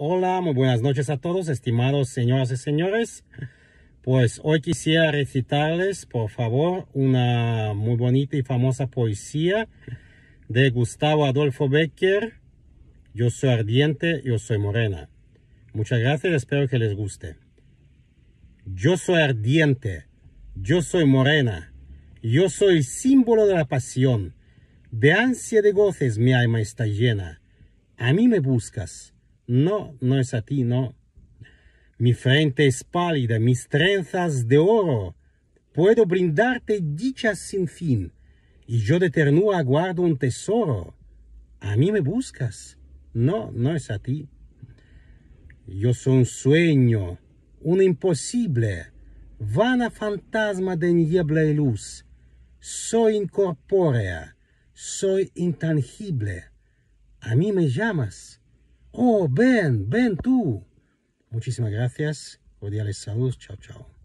Hola, muy buenas noches a todos, estimados señoras y señores. Pues hoy quisiera recitarles, por favor, una muy bonita y famosa poesía de Gustavo Adolfo Becker. Yo soy ardiente, yo soy morena. Muchas gracias, espero que les guste. Yo soy ardiente, yo soy morena, yo soy símbolo de la pasión. De ansia de goces mi alma está llena. A mí me buscas no, no es a ti, no. Mi frente es pálida, mis trenzas de oro. Puedo brindarte dichas sin fin, y yo de ternura guardo un tesoro. A mí me buscas. No, no es a ti. Yo soy un sueño, un imposible, vana fantasma de niebla y luz. Soy incorpórea, soy intangible. A mí me llamas. Oh, ven, ven tú. Muchísimas gracias. Cordiales saludos. Chao, chao.